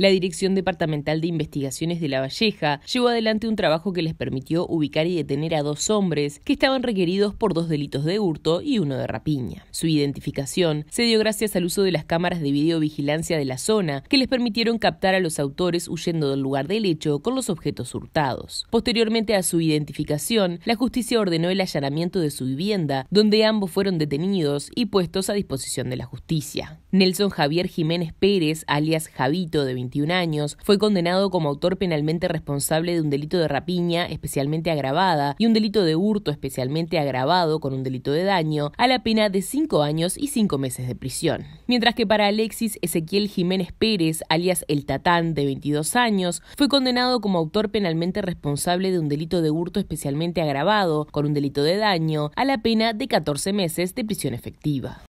La Dirección Departamental de Investigaciones de La Valleja llevó adelante un trabajo que les permitió ubicar y detener a dos hombres que estaban requeridos por dos delitos de hurto y uno de rapiña. Su identificación se dio gracias al uso de las cámaras de videovigilancia de la zona que les permitieron captar a los autores huyendo del lugar del hecho con los objetos hurtados. Posteriormente a su identificación, la justicia ordenó el allanamiento de su vivienda, donde ambos fueron detenidos y puestos a disposición de la justicia. Nelson Javier Jiménez Pérez, alias Javito, de 20 años, fue condenado como autor penalmente responsable de un delito de rapiña especialmente agravada y un delito de hurto especialmente agravado con un delito de daño a la pena de 5 años y 5 meses de prisión. Mientras que para Alexis Ezequiel Jiménez Pérez, alias El Tatán, de 22 años, fue condenado como autor penalmente responsable de un delito de hurto especialmente agravado con un delito de daño a la pena de 14 meses de prisión efectiva.